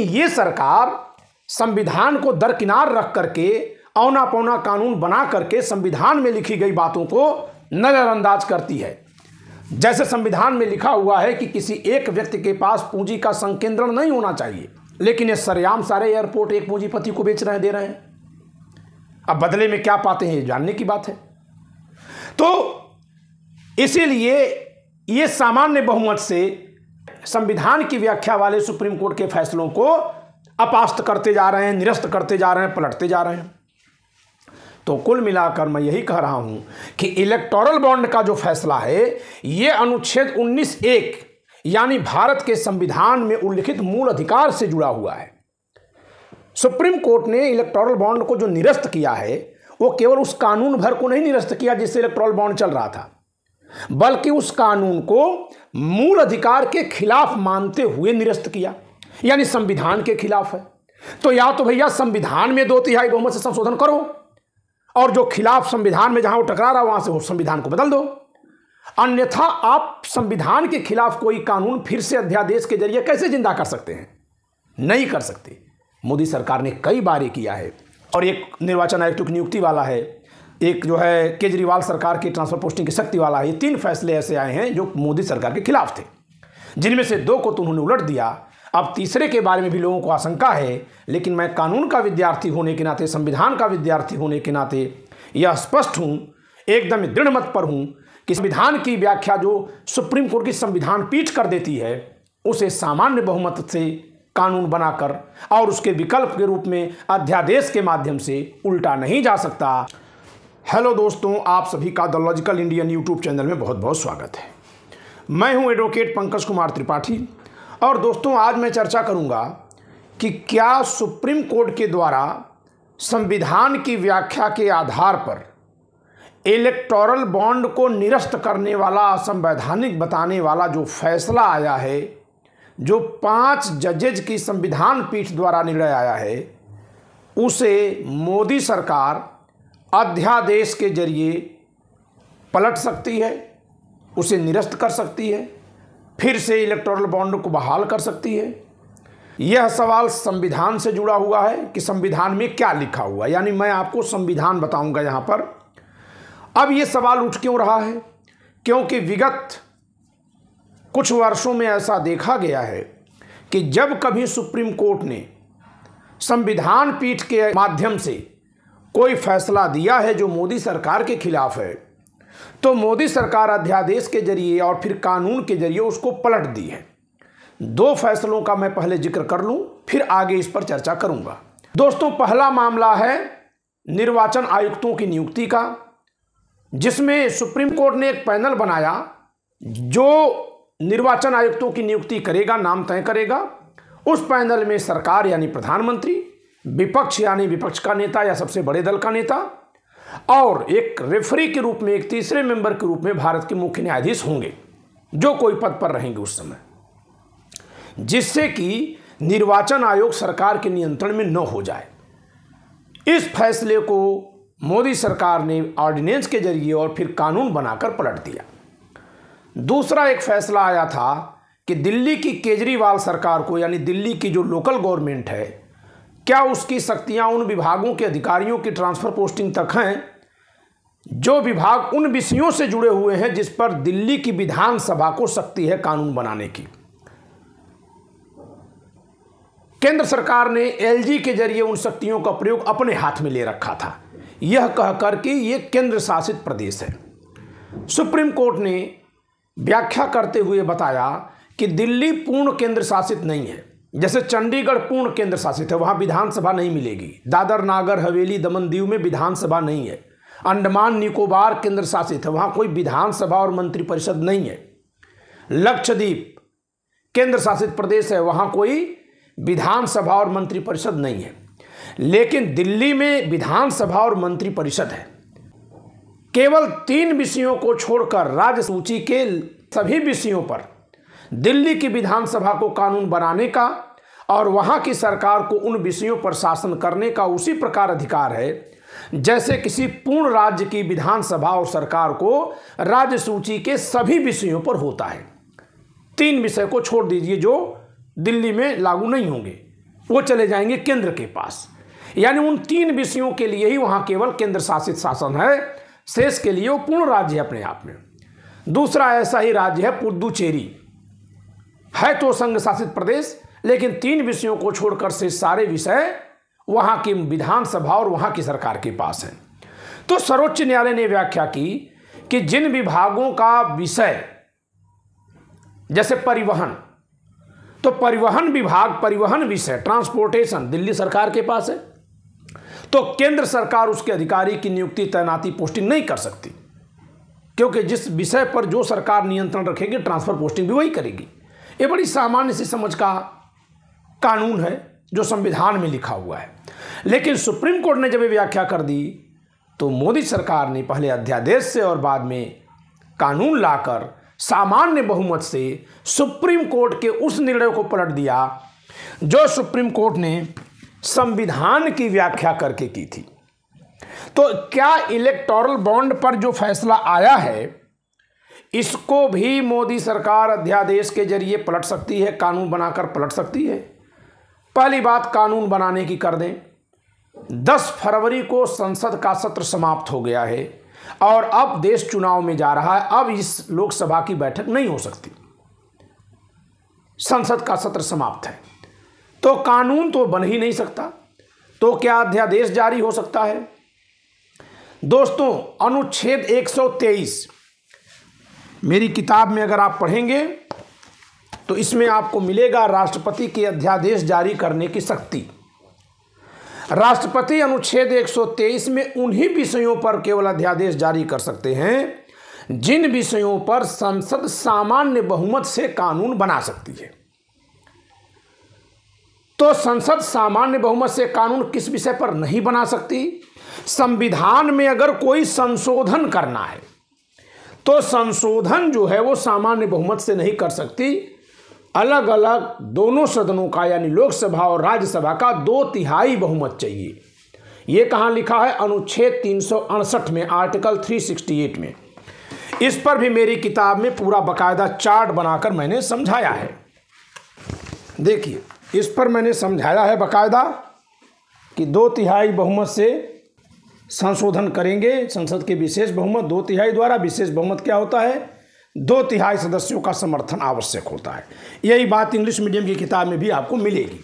ये सरकार संविधान को दरकिनार रख करके औना पौना कानून बना करके संविधान में लिखी गई बातों को नज़रअंदाज करती है जैसे संविधान में लिखा हुआ है कि किसी एक व्यक्ति के पास पूंजी का संकेंद्रण नहीं होना चाहिए लेकिन ये सरेआम सारे एयरपोर्ट एक पूंजीपति को बेच रहे दे रहे हैं अब बदले में क्या पाते हैं ये जानने की बात है तो इसीलिए ये सामान्य बहुमत से संविधान की व्याख्या वाले सुप्रीम कोर्ट के फैसलों को अपास्त करते जा रहे हैं निरस्त करते जा रहे हैं पलटते जा रहे हैं तो कुल मिलाकर मैं यही कह रहा हूं कि इलेक्टोरल बॉन्ड का जो फैसला है यह अनुच्छेद 19 एक यानी भारत के संविधान में उल्लिखित मूल अधिकार से जुड़ा हुआ है सुप्रीम कोर्ट ने इलेक्टोरल बॉन्ड को जो निरस्त किया है वो केवल उस कानून भर को नहीं निरस्त किया जिससे इलेक्टोरल बॉन्ड चल रहा था बल्कि उस कानून को मूल अधिकार के खिलाफ मानते हुए निरस्त किया यानी संविधान के खिलाफ है तो या तो भैया संविधान में दो तिहाई बहुमत से संशोधन करो और जो खिलाफ संविधान में जहां वो टकरा रहा वहां से वो संविधान को बदल दो अन्यथा आप संविधान के खिलाफ कोई कानून फिर से अध्यादेश के जरिए कैसे जिंदा कर सकते हैं नहीं कर सकते मोदी सरकार ने कई बार किया है और एक निर्वाचन आयुक्त नियुक्ति वाला है एक जो है केजरीवाल सरकार की ट्रांसफर पोस्टिंग की शक्ति वाला ये तीन फैसले ऐसे आए हैं जो मोदी सरकार के खिलाफ थे जिनमें से दो को तो उन्होंने उलट दिया अब तीसरे के बारे में भी लोगों को आशंका है लेकिन मैं कानून का विद्यार्थी होने के नाते संविधान का विद्यार्थी होने के नाते यह स्पष्ट हूँ एकदम दृढ़ मत पर हूँ कि संविधान की व्याख्या जो सुप्रीम कोर्ट की संविधान पीठ कर देती है उसे सामान्य बहुमत से कानून बनाकर और उसके विकल्प के रूप में अध्यादेश के माध्यम से उल्टा नहीं जा सकता हेलो दोस्तों आप सभी का the logical Indian YouTube channel में बहुत बहुत स्वागत है मैं हूं एडवोकेट पंकज कुमार त्रिपाठी और दोस्तों आज मैं चर्चा करूंगा कि क्या सुप्रीम कोर्ट के द्वारा संविधान की व्याख्या के आधार पर इलेक्टोरल बॉन्ड को निरस्त करने वाला असंवैधानिक बताने वाला जो फैसला आया है जो पाँच जजेज की संविधान पीठ द्वारा निर्णय आया है उसे मोदी सरकार अध्यादेश के जरिए पलट सकती है उसे निरस्त कर सकती है फिर से इलेक्टोरल बॉन्ड को बहाल कर सकती है यह सवाल संविधान से जुड़ा हुआ है कि संविधान में क्या लिखा हुआ यानी मैं आपको संविधान बताऊंगा यहाँ पर अब यह सवाल उठ क्यों रहा है क्योंकि विगत कुछ वर्षों में ऐसा देखा गया है कि जब कभी सुप्रीम कोर्ट ने संविधान पीठ के माध्यम से कोई फैसला दिया है जो मोदी सरकार के खिलाफ है तो मोदी सरकार अध्यादेश के जरिए और फिर कानून के जरिए उसको पलट दी है दो फैसलों का मैं पहले जिक्र कर लूं फिर आगे इस पर चर्चा करूंगा दोस्तों पहला मामला है निर्वाचन आयुक्तों की नियुक्ति का जिसमें सुप्रीम कोर्ट ने एक पैनल बनाया जो निर्वाचन आयुक्तों की नियुक्ति करेगा नाम तय करेगा उस पैनल में सरकार यानी प्रधानमंत्री विपक्ष यानी विपक्ष का नेता या सबसे बड़े दल का नेता और एक रेफरी के रूप में एक तीसरे मेंबर के रूप में भारत के मुख्य न्यायाधीश होंगे जो कोई पद पर रहेंगे उस समय जिससे कि निर्वाचन आयोग सरकार के नियंत्रण में न हो जाए इस फैसले को मोदी सरकार ने ऑर्डिनेंस के जरिए और फिर कानून बनाकर पलट दिया दूसरा एक फैसला आया था कि दिल्ली की केजरीवाल सरकार को यानी दिल्ली की जो लोकल गवर्नमेंट है क्या उसकी शक्तियां उन विभागों के अधिकारियों की ट्रांसफ़र पोस्टिंग तक हैं जो विभाग उन विषयों से जुड़े हुए हैं जिस पर दिल्ली की विधानसभा को शक्ति है कानून बनाने की केंद्र सरकार ने एलजी के जरिए उन शक्तियों का प्रयोग अपने हाथ में ले रखा था यह कहकर कि यह केंद्र शासित प्रदेश है सुप्रीम कोर्ट ने व्याख्या करते हुए बताया कि दिल्ली पूर्ण केंद्र शासित नहीं है जैसे चंडीगढ़ पूर्ण केंद्र शासित है वहाँ विधानसभा नहीं मिलेगी दादर नागर हवेली दमन दीव में विधानसभा नहीं है अंडमान निकोबार केंद्र शासित है वहाँ कोई विधानसभा और मंत्रिपरिषद नहीं है लक्षद्वीप केंद्र शासित प्रदेश है वहाँ कोई विधानसभा और मंत्रिपरिषद नहीं है लेकिन दिल्ली में विधानसभा और मंत्रिपरिषद है केवल तीन विषयों को छोड़कर राज्य सूची के सभी विषयों पर दिल्ली की विधानसभा को कानून बनाने का और वहाँ की सरकार को उन विषयों पर शासन करने का उसी प्रकार अधिकार है जैसे किसी पूर्ण राज्य की विधानसभा और सरकार को राज्य सूची के सभी विषयों पर होता है तीन विषय को छोड़ दीजिए जो दिल्ली में लागू नहीं होंगे वो चले जाएंगे केंद्र के पास यानी उन तीन विषयों के लिए ही वहाँ केवल केंद्र शासित शासन है शेष के लिए वो पूर्ण राज्य है अपने आप में दूसरा ऐसा ही राज्य है पुदुचेरी है तो संघ शासित प्रदेश लेकिन तीन विषयों को छोड़कर से सारे विषय वहां की विधानसभा और वहां की सरकार के पास हैं तो सर्वोच्च न्यायालय ने व्याख्या की कि जिन विभागों का विषय जैसे परिवहन तो परिवहन विभाग परिवहन विषय ट्रांसपोर्टेशन दिल्ली सरकार के पास है तो केंद्र सरकार उसके अधिकारी की नियुक्ति तैनाती पोस्टिंग नहीं कर सकती क्योंकि जिस विषय पर जो सरकार नियंत्रण रखेगी ट्रांसफर पोस्टिंग भी वही करेगी ये बड़ी सामान्य सी समझ का कानून है जो संविधान में लिखा हुआ है लेकिन सुप्रीम कोर्ट ने जब ये व्याख्या कर दी तो मोदी सरकार ने पहले अध्यादेश से और बाद में कानून लाकर सामान्य बहुमत से सुप्रीम कोर्ट के उस निर्णय को पलट दिया जो सुप्रीम कोर्ट ने संविधान की व्याख्या करके की थी तो क्या इलेक्टोरल बॉन्ड पर जो फैसला आया है इसको भी मोदी सरकार अध्यादेश के जरिए पलट सकती है कानून बनाकर पलट सकती है पहली बात कानून बनाने की कर दें दस फरवरी को संसद का सत्र समाप्त हो गया है और अब देश चुनाव में जा रहा है अब इस लोकसभा की बैठक नहीं हो सकती संसद का सत्र समाप्त है तो कानून तो बन ही नहीं सकता तो क्या अध्यादेश जारी हो सकता है दोस्तों अनुच्छेद 123 मेरी किताब में अगर आप पढ़ेंगे तो इसमें आपको मिलेगा राष्ट्रपति के अध्यादेश जारी करने की शक्ति राष्ट्रपति अनुच्छेद 123 में उन्हीं विषयों पर केवल अध्यादेश जारी कर सकते हैं जिन विषयों पर संसद सामान्य बहुमत से कानून बना सकती है तो संसद सामान्य बहुमत से कानून किस विषय पर नहीं बना सकती संविधान में अगर कोई संशोधन करना है तो संशोधन जो है वो सामान्य बहुमत से नहीं कर सकती अलग अलग दोनों सदनों का यानी लोकसभा और राज्यसभा का दो तिहाई बहुमत चाहिए ये कहाँ लिखा है अनुच्छेद तीन में आर्टिकल 368 में इस पर भी मेरी किताब में पूरा बकायदा चार्ट बनाकर मैंने समझाया है देखिए इस पर मैंने समझाया है बकायदा कि दो तिहाई बहुमत से संशोधन करेंगे संसद के विशेष बहुमत दो तिहाई द्वारा विशेष बहुमत क्या होता है दो तिहाई सदस्यों का समर्थन आवश्यक होता है यही बात इंग्लिश मीडियम की किताब में भी आपको मिलेगी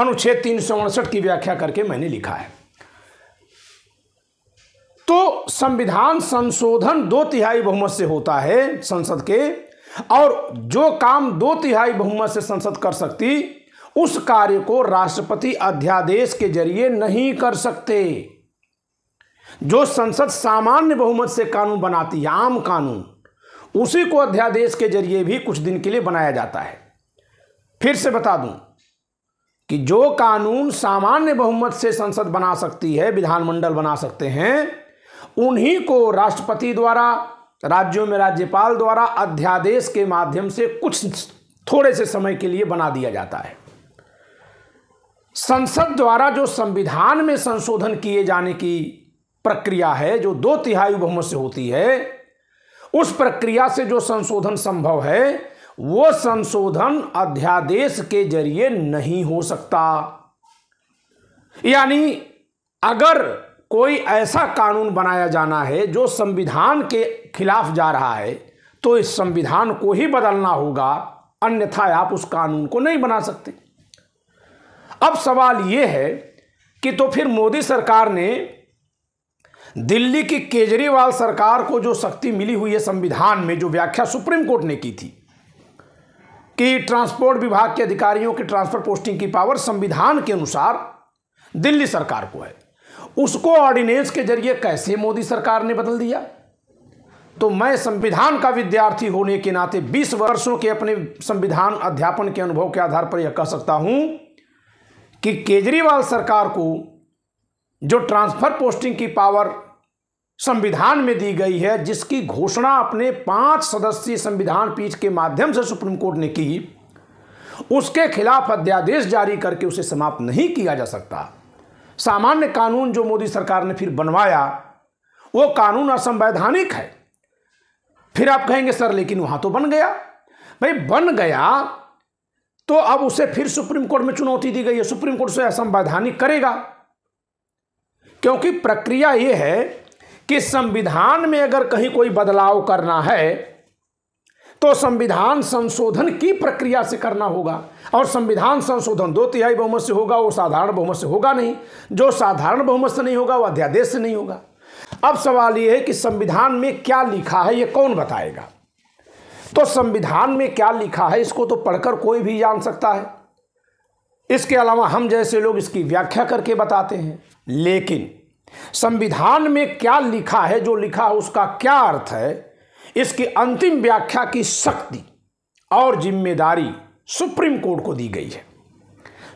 अनुच्छेद तीन सौ की व्याख्या करके मैंने लिखा है तो संविधान संशोधन दो तिहाई बहुमत से होता है संसद के और जो काम दो तिहाई बहुमत से संसद कर सकती उस कार्य को राष्ट्रपति अध्यादेश के जरिए नहीं कर सकते जो संसद सामान्य बहुमत से कानून बनाती है आम कानून उसी को अध्यादेश के जरिए भी कुछ दिन के लिए बनाया जाता है फिर से बता दूं कि जो कानून सामान्य बहुमत से संसद बना सकती है विधानमंडल बना सकते हैं उन्हीं को राष्ट्रपति द्वारा राज्यों में राज्यपाल द्वारा अध्यादेश के माध्यम से कुछ थोड़े से समय के लिए बना दिया जाता है संसद द्वारा जो संविधान में संशोधन किए जाने की प्रक्रिया है जो दो तिहाई बहुमत से होती है उस प्रक्रिया से जो संशोधन संभव है वो संशोधन अध्यादेश के जरिए नहीं हो सकता यानी अगर कोई ऐसा कानून बनाया जाना है जो संविधान के खिलाफ जा रहा है तो इस संविधान को ही बदलना होगा अन्यथा आप उस कानून को नहीं बना सकते अब सवाल यह है कि तो फिर मोदी सरकार ने दिल्ली की केजरीवाल सरकार को जो शक्ति मिली हुई है संविधान में जो व्याख्या सुप्रीम कोर्ट ने की थी कि ट्रांसपोर्ट विभाग के अधिकारियों की ट्रांसफर पोस्टिंग की पावर संविधान के अनुसार दिल्ली सरकार को है उसको ऑर्डिनेंस के जरिए कैसे मोदी सरकार ने बदल दिया तो मैं संविधान का विद्यार्थी होने के नाते 20 वर्षों के अपने संविधान अध्यापन के अनुभव के आधार पर यह कह सकता हूं कि केजरीवाल सरकार को जो ट्रांसफर पोस्टिंग की पावर संविधान में दी गई है जिसकी घोषणा अपने पांच सदस्यीय संविधान पीठ के माध्यम से सुप्रीम कोर्ट ने की उसके खिलाफ अध्यादेश जारी करके उसे समाप्त नहीं किया जा सकता सामान्य कानून जो मोदी सरकार ने फिर बनवाया वो कानून असंवैधानिक है फिर आप कहेंगे सर लेकिन वहां तो बन गया भाई बन गया तो अब उसे फिर सुप्रीम कोर्ट में चुनौती दी गई है सुप्रीम कोर्ट से असंवैधानिक करेगा क्योंकि प्रक्रिया यह है कि संविधान में अगर कहीं कोई बदलाव करना है तो संविधान संशोधन की प्रक्रिया से करना होगा और संविधान संशोधन दो तिहाई बहुमत से होगा वो साधारण बहुमत से होगा नहीं जो साधारण बहुमत से नहीं होगा वो अध्यादेश से नहीं होगा अब सवाल यह है कि संविधान में क्या लिखा है ये कौन बताएगा तो संविधान में क्या लिखा है इसको तो पढ़कर कोई भी जान सकता है इसके अलावा हम जैसे लोग इसकी व्याख्या करके बताते हैं लेकिन संविधान में क्या लिखा है जो लिखा उसका क्या अर्थ है इसकी अंतिम व्याख्या की शक्ति और जिम्मेदारी सुप्रीम कोर्ट को दी गई है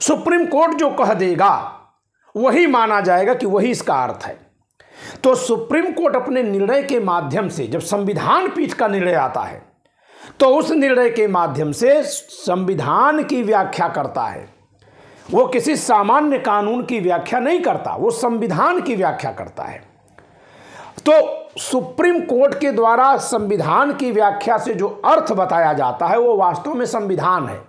सुप्रीम कोर्ट जो कह देगा वही माना जाएगा कि वही इसका अर्थ है तो सुप्रीम कोर्ट अपने निर्णय के माध्यम से जब संविधान पीठ का निर्णय आता है तो उस निर्णय के माध्यम से संविधान की व्याख्या करता है वो किसी सामान्य कानून की व्याख्या नहीं करता वो संविधान की व्याख्या करता है तो सुप्रीम कोर्ट के द्वारा संविधान की व्याख्या से जो अर्थ बताया जाता है वो वास्तव में संविधान है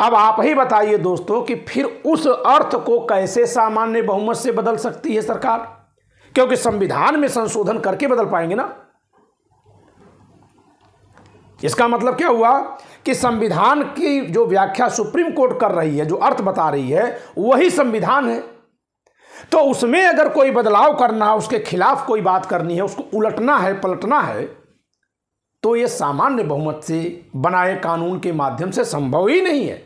अब आप ही बताइए दोस्तों कि फिर उस अर्थ को कैसे सामान्य बहुमत से बदल सकती है सरकार क्योंकि संविधान में संशोधन करके बदल पाएंगे ना इसका मतलब क्या हुआ कि संविधान की जो व्याख्या सुप्रीम कोर्ट कर रही है जो अर्थ बता रही है वही संविधान है तो उसमें अगर कोई बदलाव करना है उसके खिलाफ कोई बात करनी है उसको उलटना है पलटना है तो यह सामान्य बहुमत से बनाए कानून के माध्यम से संभव ही नहीं है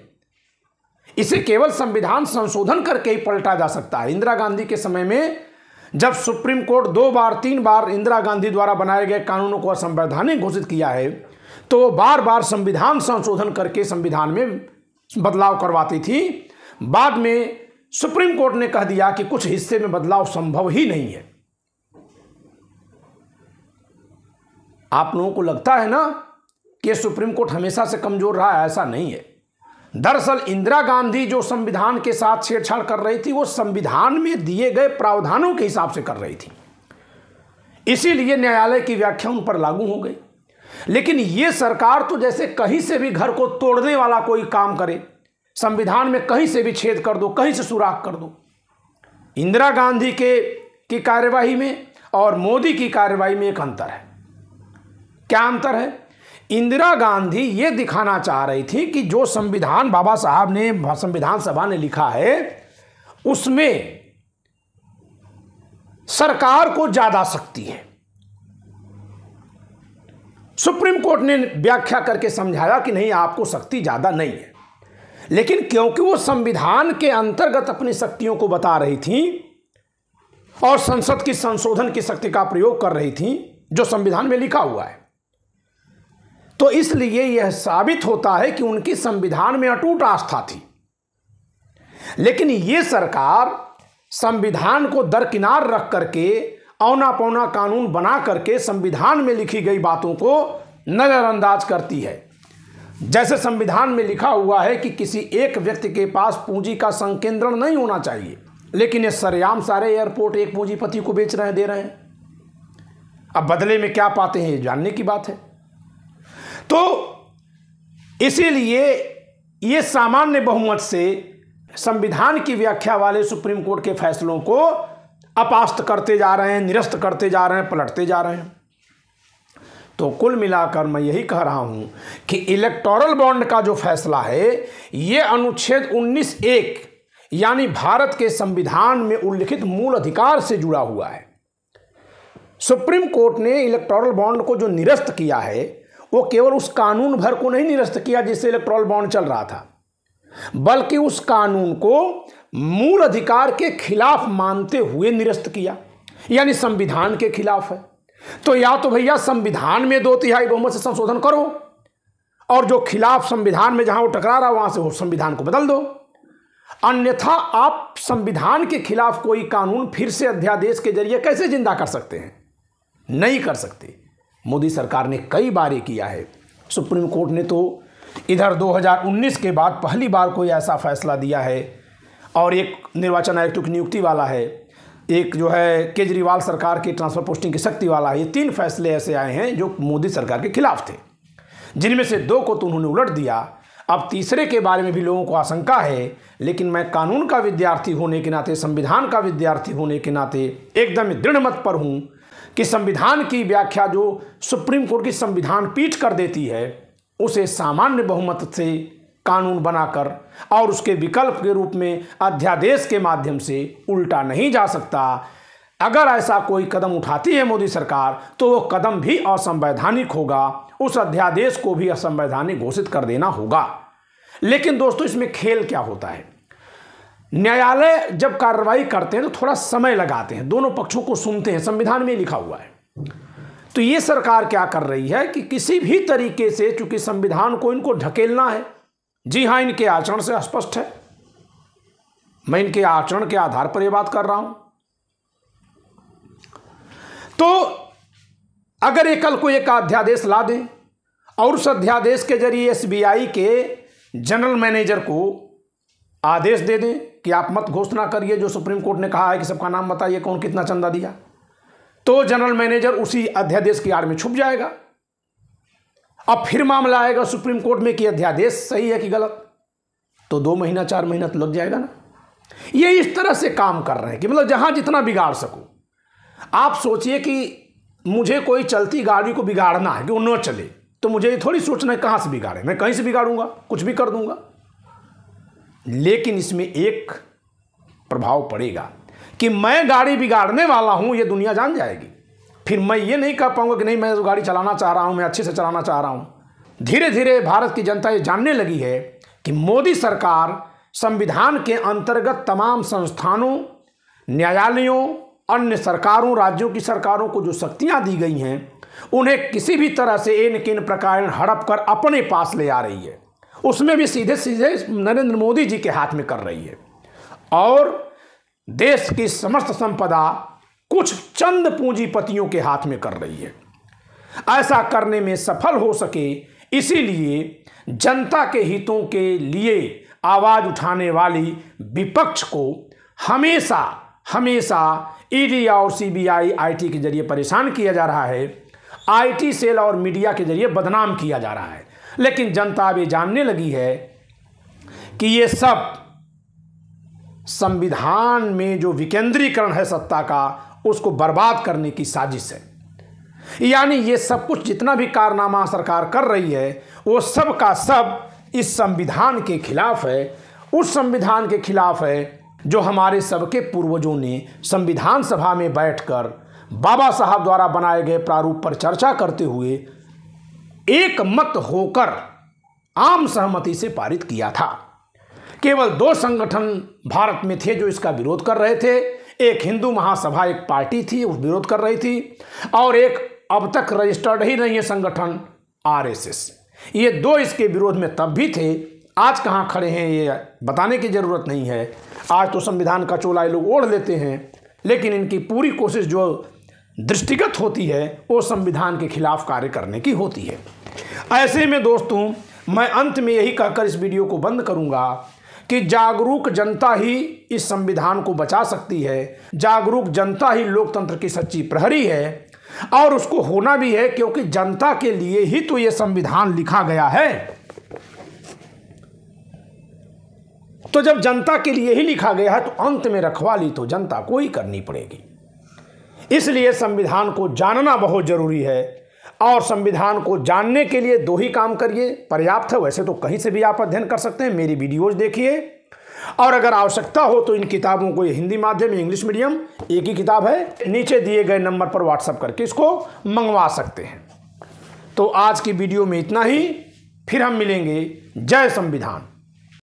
इसे केवल संविधान संशोधन करके ही पलटा जा सकता है इंदिरा गांधी के समय में जब सुप्रीम कोर्ट दो बार तीन बार इंदिरा गांधी द्वारा बनाए गए कानूनों को असंवैधानिक घोषित किया है तो वो बार बार संविधान संशोधन करके संविधान में बदलाव करवाती थी बाद में सुप्रीम कोर्ट ने कह दिया कि कुछ हिस्से में बदलाव संभव ही नहीं है आप लोगों को लगता है ना कि सुप्रीम कोर्ट हमेशा से कमजोर रहा है ऐसा नहीं है दरअसल इंदिरा गांधी जो संविधान के साथ छेड़छाड़ कर रही थी वो संविधान में दिए गए प्रावधानों के हिसाब से कर रही थी इसीलिए न्यायालय की व्याख्या उन पर लागू हो गई लेकिन ये सरकार तो जैसे कहीं से भी घर को तोड़ने वाला कोई काम करे संविधान में कहीं से भी छेद कर दो कहीं से सुराख कर दो इंदिरा गांधी के की कार्यवाही में और मोदी की कार्यवाही में एक अंतर है क्या अंतर है इंदिरा गांधी ये दिखाना चाह रही थी कि जो संविधान बाबा साहब ने संविधान सभा ने लिखा है उसमें सरकार को ज़्यादा शक्ति है सुप्रीम कोर्ट ने व्याख्या करके समझाया कि नहीं आपको शक्ति ज़्यादा नहीं है लेकिन क्योंकि वो संविधान के अंतर्गत अपनी शक्तियों को बता रही थी और संसद की संशोधन की शक्ति का प्रयोग कर रही थी जो संविधान में लिखा हुआ है तो इसलिए यह साबित होता है कि उनकी संविधान में अटूट आस्था थी लेकिन ये सरकार संविधान को दरकिनार रख करके औना पौना कानून बना करके संविधान में लिखी गई बातों को नज़रअंदाज करती है जैसे संविधान में लिखा हुआ है कि किसी एक व्यक्ति के पास पूंजी का संकेंद्रण नहीं होना चाहिए लेकिन ये सरेआम सारे एयरपोर्ट एक पूंजीपति को बेच रहे दे रहे हैं अब बदले में क्या पाते हैं ये जानने की बात है तो इसीलिए ये सामान्य बहुमत से संविधान की व्याख्या वाले सुप्रीम कोर्ट के फैसलों को अपास्त करते जा रहे हैं निरस्त करते जा रहे हैं पलटते जा रहे हैं तो कुल मिलाकर मैं यही कह रहा हूं कि इलेक्टोरल बॉन्ड का जो फैसला है ये अनुच्छेद 19 एक यानी भारत के संविधान में उल्लिखित मूल अधिकार से जुड़ा हुआ है सुप्रीम कोर्ट ने इलेक्टोरल बॉन्ड को जो निरस्त किया है वो केवल उस कानून भर को नहीं निरस्त किया जिससे इलेक्ट्रॉल बॉन्ड चल रहा था बल्कि उस कानून को मूल अधिकार के खिलाफ मानते हुए निरस्त किया यानी संविधान के खिलाफ है तो या तो भैया संविधान में दो तिहाई बहुमत से संशोधन करो और जो खिलाफ संविधान में जहां वो टकरा रहा वहां से वो संविधान को बदल दो अन्यथा आप संविधान के खिलाफ कोई कानून फिर से अध्यादेश के जरिए कैसे जिंदा कर सकते हैं नहीं कर सकते मोदी सरकार ने कई बार किया है सुप्रीम कोर्ट ने तो इधर 2019 के बाद पहली बार कोई ऐसा फैसला दिया है और एक निर्वाचन आयुक्त की नियुक्ति वाला है एक जो है केजरीवाल सरकार की के ट्रांसफ़र पोस्टिंग की शक्ति वाला है ये तीन फैसले ऐसे आए हैं जो मोदी सरकार के खिलाफ थे जिनमें से दो को तो उन्होंने उलट दिया अब तीसरे के बारे में भी लोगों को आशंका है लेकिन मैं कानून का विद्यार्थी होने के नाते संविधान का विद्यार्थी होने के नाते एकदम दृढ़ मत पर हूँ कि संविधान की व्याख्या जो सुप्रीम कोर्ट की संविधान पीठ कर देती है उसे सामान्य बहुमत से कानून बनाकर और उसके विकल्प के रूप में अध्यादेश के माध्यम से उल्टा नहीं जा सकता अगर ऐसा कोई कदम उठाती है मोदी सरकार तो वो कदम भी असंवैधानिक होगा उस अध्यादेश को भी असंवैधानिक घोषित कर देना होगा लेकिन दोस्तों इसमें खेल क्या होता है न्यायालय जब कार्रवाई करते हैं तो थोड़ा समय लगाते हैं दोनों पक्षों को सुनते हैं संविधान में लिखा हुआ है तो ये सरकार क्या कर रही है कि किसी भी तरीके से चूंकि संविधान को इनको ढकेलना है जी हाँ इनके आचरण से स्पष्ट है मैं इनके आचरण के आधार पर यह बात कर रहा हूं तो अगर एक कल को एक अध्यादेश ला दें और उस अध्यादेश के जरिए एसबीआई के जनरल मैनेजर को आदेश दे दें कि आप मत घोषणा करिए जो सुप्रीम कोर्ट ने कहा है कि सबका नाम बताइए कौन कितना चंदा दिया तो जनरल मैनेजर उसी अध्यादेश की आड़ में छुप जाएगा अब फिर मामला आएगा सुप्रीम कोर्ट में कि अध्यादेश सही है कि गलत तो दो महीना चार महीना तो लग जाएगा ना ये इस तरह से काम कर रहे हैं कि मतलब जहाँ जितना बिगाड़ सकूँ आप सोचिए कि मुझे कोई चलती गाड़ी को बिगाड़ना है कि वो न चले तो मुझे ये थोड़ी सोचना है कहाँ से बिगाड़े मैं कहीं से बिगाड़ूंगा कुछ भी कर दूंगा लेकिन इसमें एक प्रभाव पड़ेगा कि मैं गाड़ी बिगाड़ने वाला हूँ यह दुनिया जान जाएगी फिर मैं ये नहीं कह पाऊंगा कि नहीं मैं तो गाड़ी चलाना चाह रहा हूँ मैं अच्छे से चलाना चाह रहा हूँ धीरे धीरे भारत की जनता ये जानने लगी है कि मोदी सरकार संविधान के अंतर्गत तमाम संस्थानों न्यायालयों अन्य सरकारों राज्यों की सरकारों को जो शक्तियाँ दी गई हैं उन्हें किसी भी तरह से इन किन प्रकार हड़प कर अपने पास ले आ रही है उसमें भी सीधे सीधे नरेंद्र मोदी जी के हाथ में कर रही है और देश की समस्त संपदा कुछ चंद पूंजीपतियों के हाथ में कर रही है ऐसा करने में सफल हो सके इसीलिए जनता के हितों के लिए आवाज उठाने वाली विपक्ष को हमेशा हमेशा ईडी e और सीबीआई आईटी के जरिए परेशान किया जा रहा है आईटी सेल और मीडिया के जरिए बदनाम किया जा रहा है लेकिन जनता अभी जानने लगी है कि ये सब संविधान में जो विकेंद्रीकरण है सत्ता का उसको बर्बाद करने की साजिश है यानी ये सब कुछ जितना भी कारनामा सरकार कर रही है वो सब का सब इस संविधान के खिलाफ है उस संविधान के खिलाफ है जो हमारे सबके पूर्वजों ने संविधान सभा में बैठकर बाबा साहब द्वारा बनाए गए प्रारूप पर चर्चा करते हुए एक मत होकर आम सहमति से पारित किया था केवल दो संगठन भारत में थे जो इसका विरोध कर रहे थे एक हिंदू महासभा एक पार्टी थी विरोध कर रही थी और एक अब तक रजिस्टर्ड ही नहीं है संगठन आरएसएस ये दो इसके विरोध में तब भी थे आज कहाँ खड़े हैं ये बताने की ज़रूरत नहीं है आज तो संविधान का चोला ये लोग ओढ़ लेते हैं लेकिन इनकी पूरी कोशिश जो दृष्टिगत होती है वो संविधान के खिलाफ कार्य करने की होती है ऐसे में दोस्तों मैं अंत में यही कहकर इस वीडियो को बंद करूँगा कि जागरूक जनता ही इस संविधान को बचा सकती है जागरूक जनता ही लोकतंत्र की सच्ची प्रहरी है और उसको होना भी है क्योंकि जनता के लिए ही तो यह संविधान लिखा गया है तो जब जनता के लिए ही लिखा गया है तो अंत में रखवाली तो जनता को ही करनी पड़ेगी इसलिए संविधान को जानना बहुत जरूरी है और संविधान को जानने के लिए दो ही काम करिए पर्याप्त है वैसे तो कहीं से भी आप अध्ययन कर सकते हैं मेरी वीडियोज देखिए और अगर आवश्यकता हो तो इन किताबों को हिंदी माध्यम इंग्लिश मीडियम एक ही किताब है नीचे दिए गए नंबर पर व्हाट्सअप करके इसको मंगवा सकते हैं तो आज की वीडियो में इतना ही फिर हम मिलेंगे जय संविधान